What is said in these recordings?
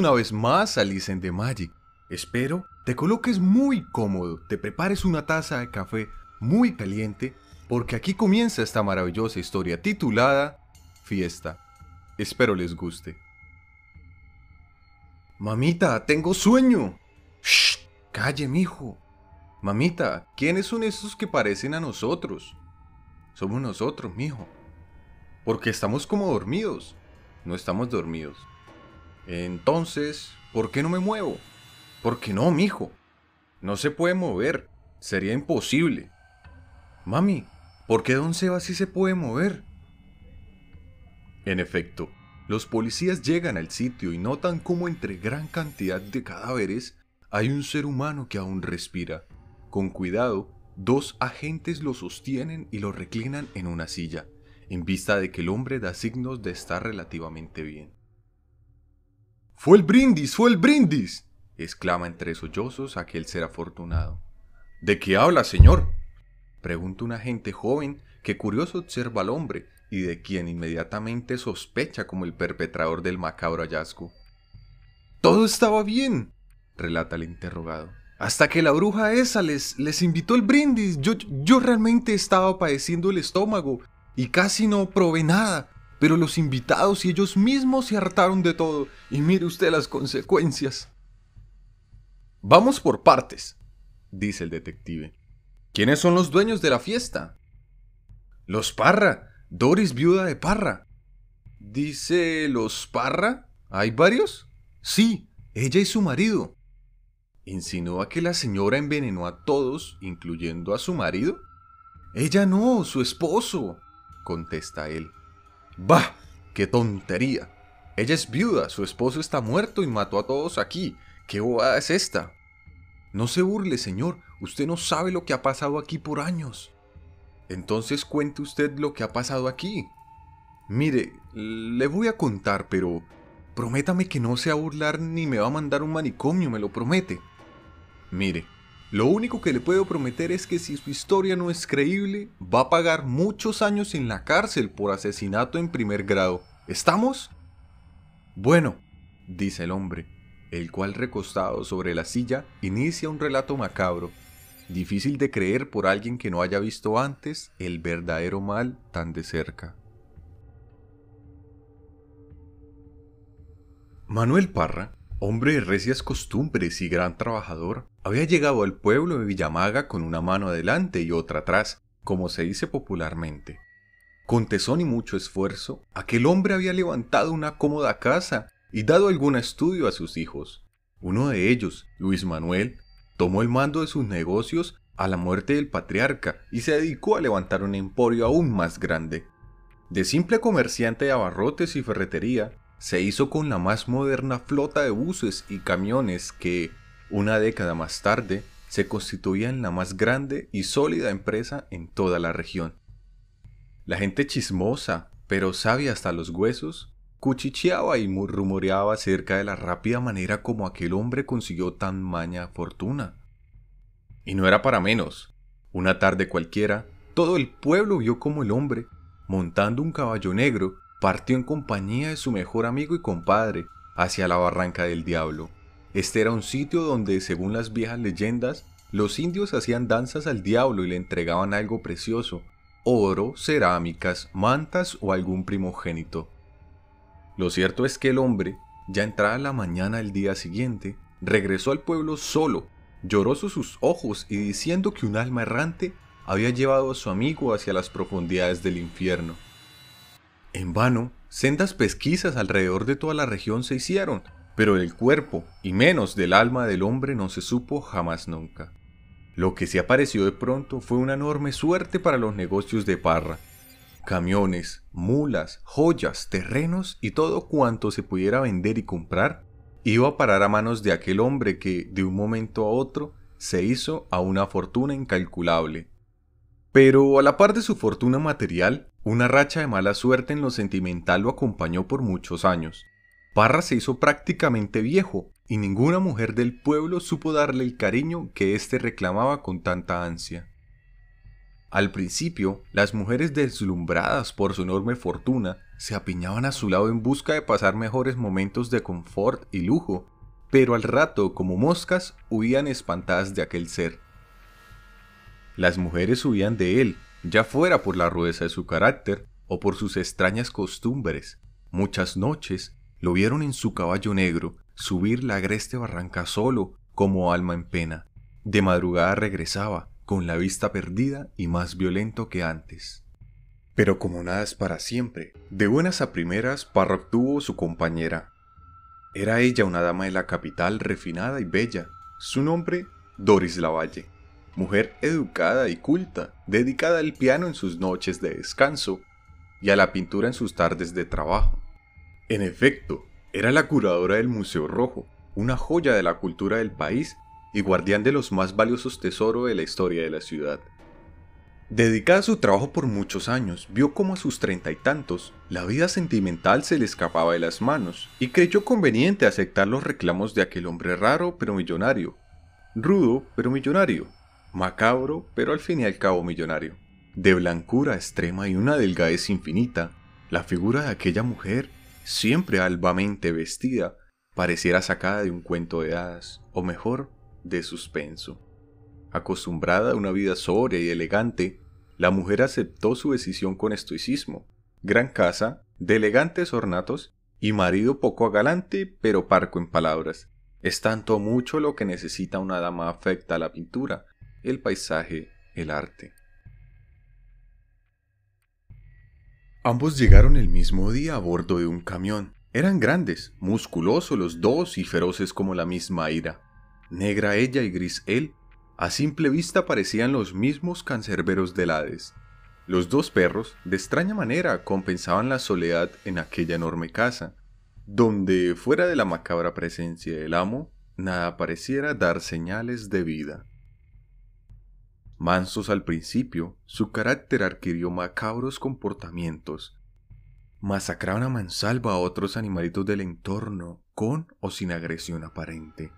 una vez más a en the Magic. Espero te coloques muy cómodo, te prepares una taza de café muy caliente, porque aquí comienza esta maravillosa historia titulada Fiesta. Espero les guste. Mamita, tengo sueño. Shh, calle, mijo. Mamita, ¿quiénes son estos que parecen a nosotros? Somos nosotros, mijo. Porque estamos como dormidos. No estamos dormidos. Entonces, ¿por qué no me muevo? ¿Por qué no, mijo. No se puede mover. Sería imposible. Mami, ¿por qué don Seba sí se puede mover? En efecto, los policías llegan al sitio y notan cómo entre gran cantidad de cadáveres hay un ser humano que aún respira. Con cuidado, dos agentes lo sostienen y lo reclinan en una silla, en vista de que el hombre da signos de estar relativamente bien. ¡Fue el brindis! ¡Fue el brindis! exclama entre sollozos aquel ser afortunado. ¿De qué habla, señor? pregunta un agente joven que curioso observa al hombre y de quien inmediatamente sospecha como el perpetrador del macabro hallazgo. Todo estaba bien, relata el interrogado. Hasta que la bruja esa les, les invitó el brindis. Yo, yo realmente estaba padeciendo el estómago y casi no probé nada pero los invitados y ellos mismos se hartaron de todo, y mire usted las consecuencias. Vamos por partes, dice el detective. ¿Quiénes son los dueños de la fiesta? Los Parra, Doris viuda de Parra. Dice los Parra. ¿Hay varios? Sí, ella y su marido. ¿Insinúa que la señora envenenó a todos, incluyendo a su marido? Ella no, su esposo, contesta él. Bah, qué tontería. Ella es viuda, su esposo está muerto y mató a todos aquí. ¿Qué bobada es esta? No se burle, señor, usted no sabe lo que ha pasado aquí por años. Entonces cuente usted lo que ha pasado aquí. Mire, le voy a contar, pero prométame que no se a burlar ni me va a mandar un manicomio, me lo promete. Mire, lo único que le puedo prometer es que si su historia no es creíble, va a pagar muchos años en la cárcel por asesinato en primer grado. ¿Estamos? Bueno, dice el hombre, el cual recostado sobre la silla inicia un relato macabro, difícil de creer por alguien que no haya visto antes el verdadero mal tan de cerca. Manuel Parra, hombre de recias costumbres y gran trabajador, había llegado al pueblo de Villamaga con una mano adelante y otra atrás, como se dice popularmente. Con tesón y mucho esfuerzo, aquel hombre había levantado una cómoda casa y dado algún estudio a sus hijos. Uno de ellos, Luis Manuel, tomó el mando de sus negocios a la muerte del patriarca y se dedicó a levantar un emporio aún más grande. De simple comerciante de abarrotes y ferretería, se hizo con la más moderna flota de buses y camiones que, una década más tarde, se constituía en la más grande y sólida empresa en toda la región. La gente chismosa, pero sabia hasta los huesos, cuchicheaba y rumoreaba acerca de la rápida manera como aquel hombre consiguió tan maña fortuna. Y no era para menos. Una tarde cualquiera, todo el pueblo vio como el hombre, montando un caballo negro, partió en compañía de su mejor amigo y compadre hacia la barranca del diablo. Este era un sitio donde, según las viejas leyendas, los indios hacían danzas al diablo y le entregaban algo precioso, oro, cerámicas, mantas o algún primogénito. Lo cierto es que el hombre, ya entrada la mañana del día siguiente, regresó al pueblo solo, lloroso sus ojos y diciendo que un alma errante había llevado a su amigo hacia las profundidades del infierno. En vano, sendas pesquisas alrededor de toda la región se hicieron, pero del cuerpo y menos del alma del hombre no se supo jamás nunca. Lo que se apareció de pronto fue una enorme suerte para los negocios de Parra. Camiones, mulas, joyas, terrenos y todo cuanto se pudiera vender y comprar iba a parar a manos de aquel hombre que, de un momento a otro, se hizo a una fortuna incalculable. Pero a la par de su fortuna material, una racha de mala suerte en lo sentimental lo acompañó por muchos años. Parra se hizo prácticamente viejo y ninguna mujer del pueblo supo darle el cariño que éste reclamaba con tanta ansia. Al principio, las mujeres deslumbradas por su enorme fortuna se apiñaban a su lado en busca de pasar mejores momentos de confort y lujo, pero al rato, como moscas, huían espantadas de aquel ser. Las mujeres huían de él, ya fuera por la rudeza de su carácter o por sus extrañas costumbres. Muchas noches lo vieron en su caballo negro subir la agreste barranca solo, como alma en pena. De madrugada regresaba, con la vista perdida y más violento que antes. Pero como nada es para siempre, de buenas a primeras Parrock obtuvo su compañera. Era ella una dama de la capital refinada y bella, su nombre Doris Lavalle, mujer educada y culta, dedicada al piano en sus noches de descanso y a la pintura en sus tardes de trabajo. En efecto, era la curadora del Museo Rojo, una joya de la cultura del país y guardián de los más valiosos tesoros de la historia de la ciudad. Dedicada a su trabajo por muchos años, vio cómo a sus treinta y tantos la vida sentimental se le escapaba de las manos y creyó conveniente aceptar los reclamos de aquel hombre raro pero millonario, rudo pero millonario, macabro pero al fin y al cabo millonario. De blancura extrema y una delgadez infinita, la figura de aquella mujer siempre albamente vestida, pareciera sacada de un cuento de hadas, o mejor, de suspenso. Acostumbrada a una vida sobria y elegante, la mujer aceptó su decisión con estoicismo. Gran casa, de elegantes ornatos y marido poco galante pero parco en palabras. Es tanto mucho lo que necesita una dama afecta a la pintura, el paisaje, el arte. Ambos llegaron el mismo día a bordo de un camión. Eran grandes, musculosos los dos y feroces como la misma ira. Negra ella y gris él, a simple vista parecían los mismos cancerberos del Hades. Los dos perros, de extraña manera, compensaban la soledad en aquella enorme casa, donde, fuera de la macabra presencia del amo, nada pareciera dar señales de vida. Mansos al principio, su carácter adquirió macabros comportamientos. Masacraban a mansalva a otros animalitos del entorno, con o sin agresión aparente.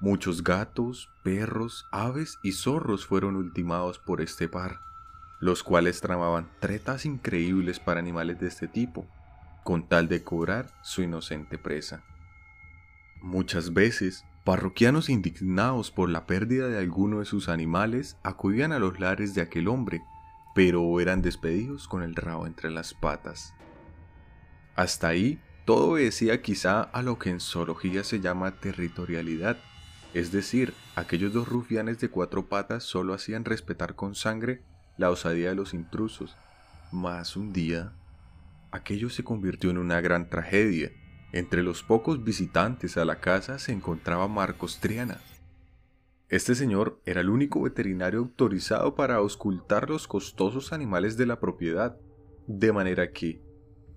Muchos gatos, perros, aves y zorros fueron ultimados por este par, los cuales tramaban tretas increíbles para animales de este tipo, con tal de cobrar su inocente presa. Muchas veces Parroquianos indignados por la pérdida de alguno de sus animales acudían a los lares de aquel hombre, pero eran despedidos con el rabo entre las patas. Hasta ahí, todo obedecía quizá a lo que en zoología se llama territorialidad, es decir, aquellos dos rufianes de cuatro patas solo hacían respetar con sangre la osadía de los intrusos. Mas un día, aquello se convirtió en una gran tragedia, entre los pocos visitantes a la casa se encontraba Marcos Triana. Este señor era el único veterinario autorizado para auscultar los costosos animales de la propiedad, de manera que,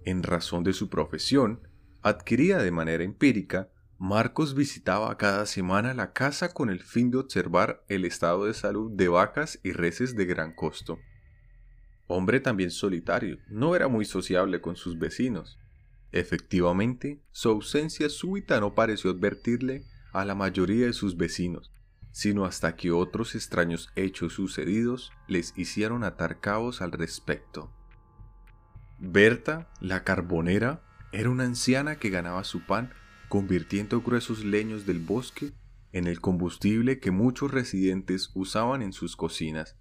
en razón de su profesión, adquiría de manera empírica, Marcos visitaba cada semana la casa con el fin de observar el estado de salud de vacas y reses de gran costo. Hombre también solitario, no era muy sociable con sus vecinos, Efectivamente, su ausencia súbita no pareció advertirle a la mayoría de sus vecinos, sino hasta que otros extraños hechos sucedidos les hicieron atar cabos al respecto. Berta, la carbonera, era una anciana que ganaba su pan convirtiendo gruesos leños del bosque en el combustible que muchos residentes usaban en sus cocinas.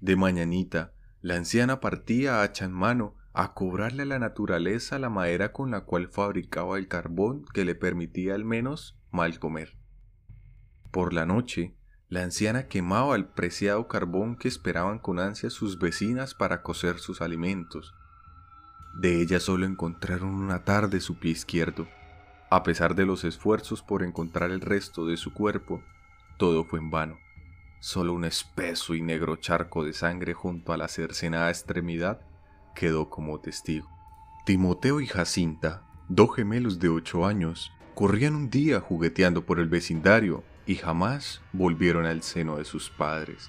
De mañanita, la anciana partía hacha en mano a cobrarle a la naturaleza la madera con la cual fabricaba el carbón que le permitía al menos mal comer. Por la noche, la anciana quemaba el preciado carbón que esperaban con ansia sus vecinas para cocer sus alimentos. De ella solo encontraron una tarde su pie izquierdo. A pesar de los esfuerzos por encontrar el resto de su cuerpo, todo fue en vano. Solo un espeso y negro charco de sangre junto a la cercenada extremidad quedó como testigo. Timoteo y Jacinta, dos gemelos de ocho años, corrían un día jugueteando por el vecindario y jamás volvieron al seno de sus padres.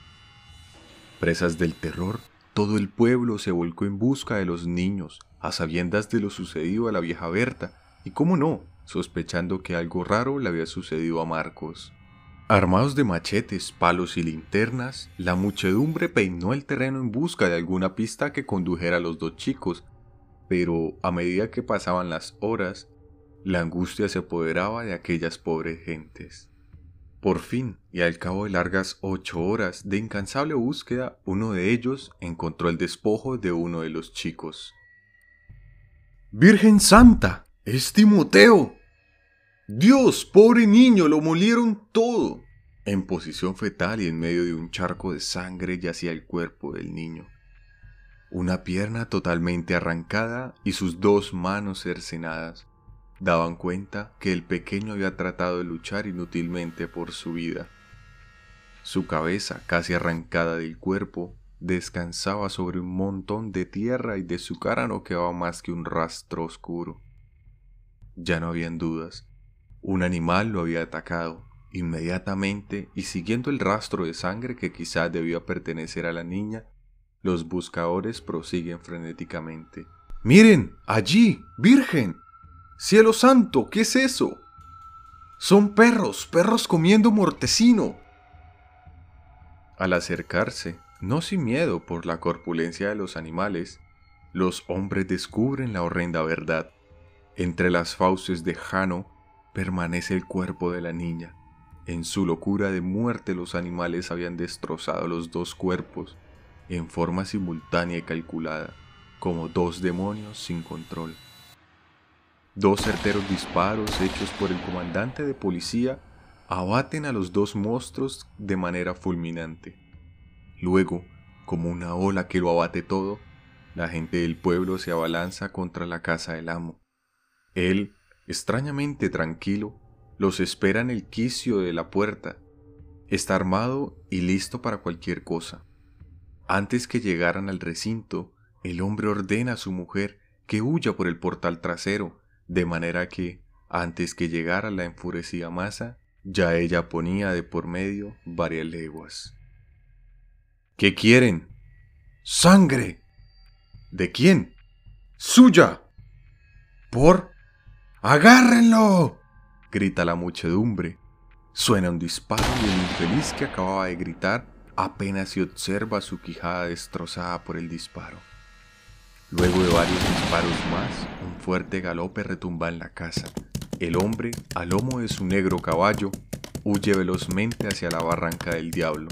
Presas del terror, todo el pueblo se volcó en busca de los niños, a sabiendas de lo sucedido a la vieja Berta, y cómo no, sospechando que algo raro le había sucedido a Marcos. Armados de machetes, palos y linternas, la muchedumbre peinó el terreno en busca de alguna pista que condujera a los dos chicos, pero a medida que pasaban las horas, la angustia se apoderaba de aquellas pobres gentes. Por fin, y al cabo de largas ocho horas de incansable búsqueda, uno de ellos encontró el despojo de uno de los chicos. Virgen Santa, es Timoteo, Dios, pobre niño, lo molieron todo. En posición fetal y en medio de un charco de sangre yacía el cuerpo del niño. Una pierna totalmente arrancada y sus dos manos cercenadas daban cuenta que el pequeño había tratado de luchar inútilmente por su vida. Su cabeza, casi arrancada del cuerpo, descansaba sobre un montón de tierra y de su cara no quedaba más que un rastro oscuro. Ya no habían dudas. Un animal lo había atacado. Inmediatamente, y siguiendo el rastro de sangre que quizá debió pertenecer a la niña, los buscadores prosiguen frenéticamente. Miren, allí, Virgen. Cielo santo, ¿qué es eso? Son perros, perros comiendo mortecino. Al acercarse, no sin miedo por la corpulencia de los animales, los hombres descubren la horrenda verdad. Entre las fauces de Jano permanece el cuerpo de la niña. En su locura de muerte los animales habían destrozado los dos cuerpos en forma simultánea y calculada, como dos demonios sin control. Dos certeros disparos hechos por el comandante de policía abaten a los dos monstruos de manera fulminante. Luego, como una ola que lo abate todo, la gente del pueblo se abalanza contra la casa del amo. Él extrañamente tranquilo, los espera en el quicio de la puerta. Está armado y listo para cualquier cosa. Antes que llegaran al recinto, el hombre ordena a su mujer que huya por el portal trasero, de manera que, antes que llegara la enfurecida masa, ya ella ponía de por medio varias leguas. ¿Qué quieren? ¡Sangre! ¿De quién? ¡Suya! ¿Por? ¡Agárrenlo! grita la muchedumbre. Suena un disparo y el infeliz que acababa de gritar apenas se observa su quijada destrozada por el disparo. Luego de varios disparos más, un fuerte galope retumba en la casa. El hombre, al lomo de su negro caballo, huye velozmente hacia la barranca del diablo.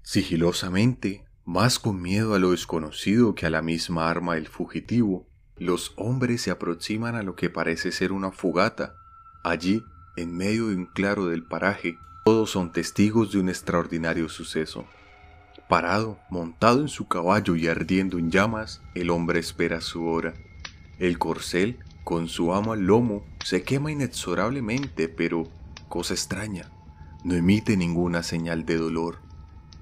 Sigilosamente, más con miedo a lo desconocido que a la misma arma del fugitivo, los hombres se aproximan a lo que parece ser una fogata. Allí, en medio de un claro del paraje, todos son testigos de un extraordinario suceso. Parado, montado en su caballo y ardiendo en llamas, el hombre espera su hora. El corcel, con su amo al lomo, se quema inexorablemente, pero, cosa extraña, no emite ninguna señal de dolor.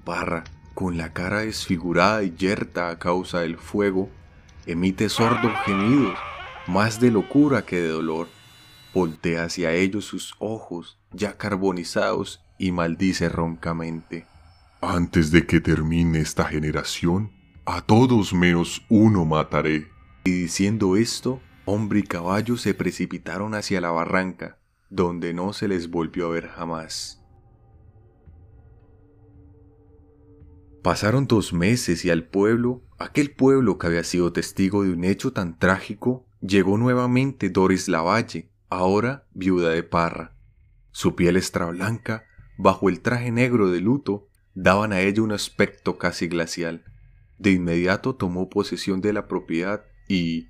Parra, con la cara desfigurada y yerta a causa del fuego, emite sordos gemidos, más de locura que de dolor, voltea hacia ellos sus ojos ya carbonizados y maldice roncamente. Antes de que termine esta generación, a todos menos uno mataré. Y diciendo esto, hombre y caballo se precipitaron hacia la barranca, donde no se les volvió a ver jamás. Pasaron dos meses y al pueblo, aquel pueblo que había sido testigo de un hecho tan trágico, llegó nuevamente Doris Lavalle, ahora viuda de Parra. Su piel extrablanca, bajo el traje negro de luto, daban a ella un aspecto casi glacial. De inmediato tomó posesión de la propiedad y,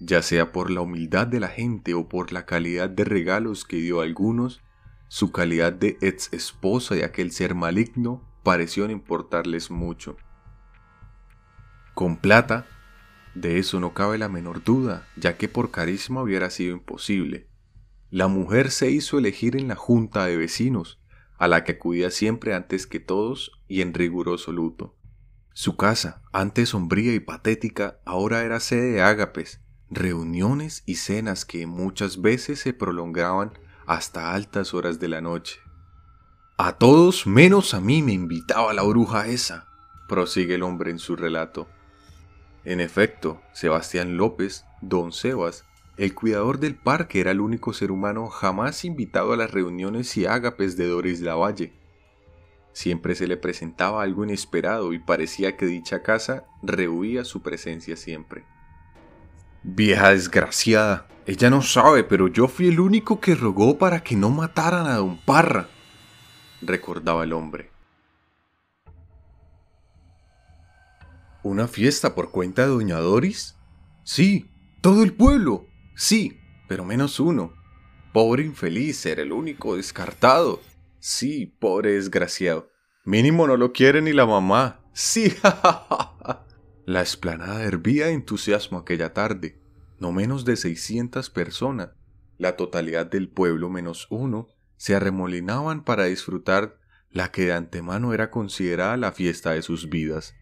ya sea por la humildad de la gente o por la calidad de regalos que dio a algunos, su calidad de ex esposa de aquel ser maligno pareció importarles mucho. Con plata, de eso no cabe la menor duda, ya que por carisma hubiera sido imposible. La mujer se hizo elegir en la junta de vecinos, a la que acudía siempre antes que todos y en riguroso luto. Su casa, antes sombría y patética, ahora era sede de ágapes, reuniones y cenas que muchas veces se prolongaban hasta altas horas de la noche. A todos menos a mí me invitaba la bruja esa, prosigue el hombre en su relato. En efecto, Sebastián López, don Sebas, el cuidador del parque era el único ser humano jamás invitado a las reuniones y ágapes de Doris Lavalle. Siempre se le presentaba algo inesperado y parecía que dicha casa rehuía su presencia siempre. Vieja desgraciada, ella no sabe, pero yo fui el único que rogó para que no mataran a don Parra, recordaba el hombre. ¿Una fiesta por cuenta de Doña Doris? Sí, todo el pueblo. Sí, pero menos uno. Pobre infeliz, era el único descartado. Sí, pobre desgraciado. Mínimo no lo quiere ni la mamá. Sí, La esplanada hervía de entusiasmo aquella tarde. No menos de 600 personas, la totalidad del pueblo menos uno, se arremolinaban para disfrutar la que de antemano era considerada la fiesta de sus vidas.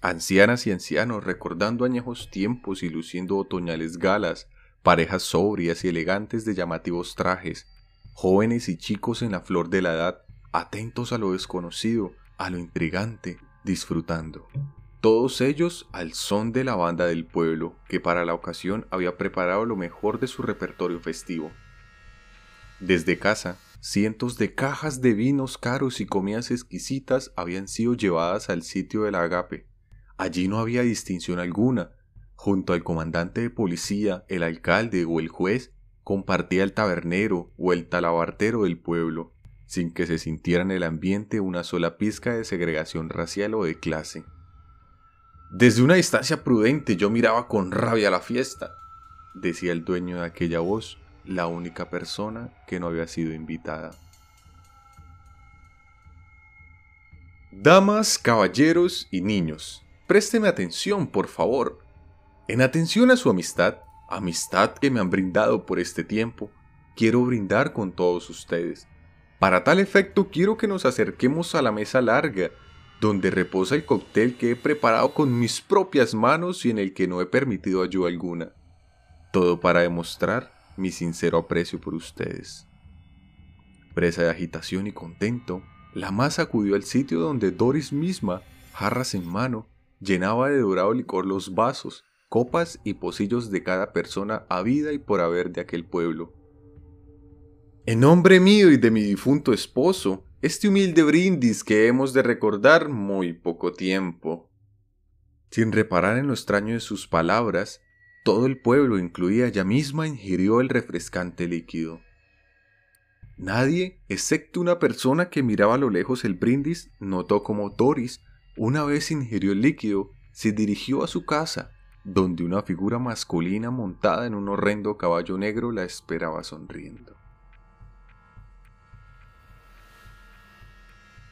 Ancianas y ancianos recordando añejos tiempos y luciendo otoñales galas, parejas sobrias y elegantes de llamativos trajes, jóvenes y chicos en la flor de la edad, atentos a lo desconocido, a lo intrigante, disfrutando. Todos ellos al son de la banda del pueblo, que para la ocasión había preparado lo mejor de su repertorio festivo. Desde casa, cientos de cajas de vinos caros y comidas exquisitas habían sido llevadas al sitio del agape. Allí no había distinción alguna. Junto al comandante de policía, el alcalde o el juez, compartía el tabernero o el talabartero del pueblo, sin que se sintiera en el ambiente una sola pizca de segregación racial o de clase. Desde una distancia prudente yo miraba con rabia la fiesta, decía el dueño de aquella voz, la única persona que no había sido invitada. Damas, caballeros y niños, présteme atención, por favor. En atención a su amistad, amistad que me han brindado por este tiempo, quiero brindar con todos ustedes. Para tal efecto, quiero que nos acerquemos a la mesa larga, donde reposa el cóctel que he preparado con mis propias manos y en el que no he permitido ayuda alguna. Todo para demostrar mi sincero aprecio por ustedes. Presa de agitación y contento, la masa acudió al sitio donde Doris misma, jarras en mano, llenaba de dorado licor los vasos, copas y pocillos de cada persona habida y por haber de aquel pueblo. En nombre mío y de mi difunto esposo, este humilde brindis que hemos de recordar muy poco tiempo. Sin reparar en lo extraño de sus palabras, todo el pueblo, incluida ella misma, ingirió el refrescante líquido. Nadie, excepto una persona que miraba a lo lejos el brindis, notó cómo Doris, una vez ingirió el líquido, se dirigió a su casa, donde una figura masculina montada en un horrendo caballo negro la esperaba sonriendo.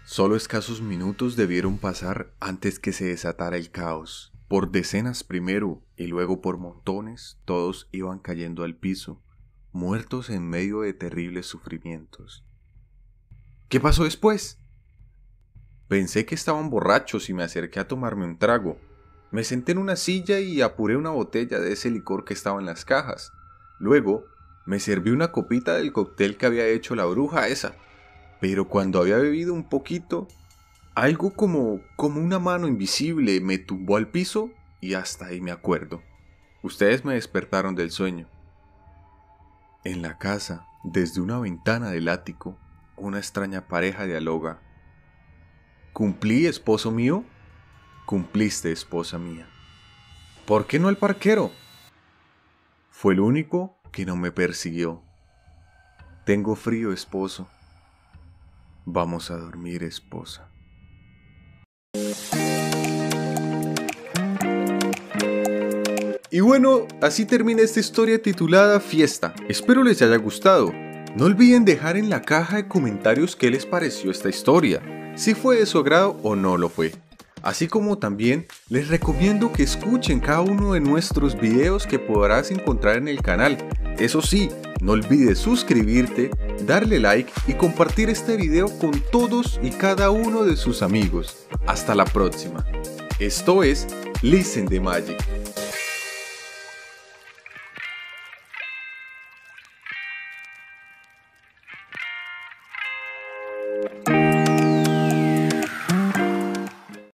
Solo escasos minutos debieron pasar antes que se desatara el caos. Por decenas primero y luego por montones, todos iban cayendo al piso, muertos en medio de terribles sufrimientos. ¿Qué pasó después? Pensé que estaban borrachos y me acerqué a tomarme un trago. Me senté en una silla y apuré una botella de ese licor que estaba en las cajas. Luego, me serví una copita del cóctel que había hecho la bruja esa. Pero cuando había bebido un poquito, algo como, como una mano invisible me tumbó al piso y hasta ahí me acuerdo. Ustedes me despertaron del sueño. En la casa, desde una ventana del ático, una extraña pareja dialoga. ¿Cumplí, esposo mío? Cumpliste, esposa mía. ¿Por qué no el parquero? Fue el único que no me persiguió. Tengo frío, esposo. Vamos a dormir, esposa. Y bueno, así termina esta historia titulada Fiesta. Espero les haya gustado. No olviden dejar en la caja de comentarios qué les pareció esta historia, si fue de su agrado o no lo fue. Así como también les recomiendo que escuchen cada uno de nuestros videos que podrás encontrar en el canal. Eso sí, no olvides suscribirte, darle like y compartir este video con todos y cada uno de sus amigos. Hasta la próxima. Esto es Listen de Magic.